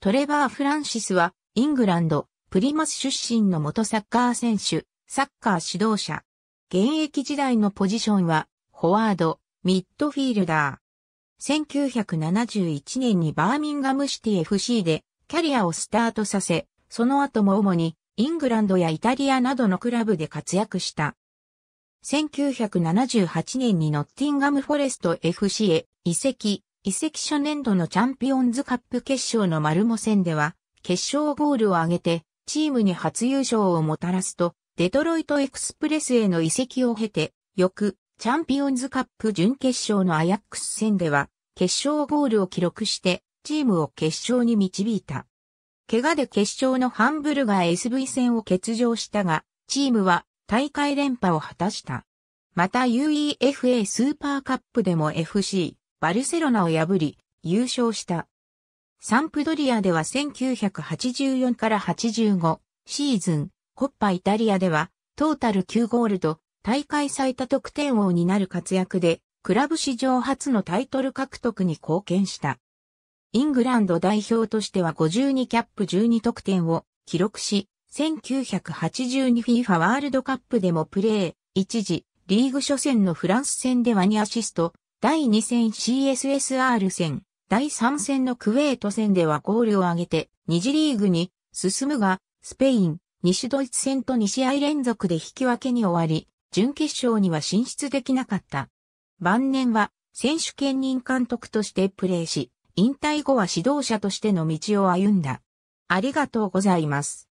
トレバー・フランシスは、イングランド、プリマス出身の元サッカー選手、サッカー指導者。現役時代のポジションは、フォワード、ミッドフィールダー。1971年にバーミンガムシティ FC でキャリアをスタートさせ、その後も主にイングランドやイタリアなどのクラブで活躍した。1978年にノッティンガムフォレスト FC へ移籍、移籍初年度のチャンピオンズカップ決勝のマルモ戦では、決勝ゴールを挙げて、チームに初優勝をもたらすと、デトロイトエクスプレスへの移籍を経て、翌、チャンピオンズカップ準決勝のアヤックス戦では、決勝ゴールを記録して、チームを決勝に導いた。怪我で決勝のハンブルガー SV 戦を欠場したが、チームは大会連覇を果たした。また UEFA スーパーカップでも FC バルセロナを破り、優勝した。サンプドリアでは1984から85シーズン、コッパイタリアではトータル9ゴールド、大会最多得点王になる活躍で、クラブ史上初のタイトル獲得に貢献した。イングランド代表としては52キャップ12得点を記録し、1982FIFA ワールドカップでもプレー、一時、リーグ初戦のフランス戦では2アシスト、第2戦 CSSR 戦、第3戦のクウェート戦ではゴールを挙げて、2次リーグに進むが、スペイン、西ドイツ戦と2試合連続で引き分けに終わり、準決勝には進出できなかった。晩年は選手兼任監督としてプレーし、引退後は指導者としての道を歩んだ。ありがとうございます。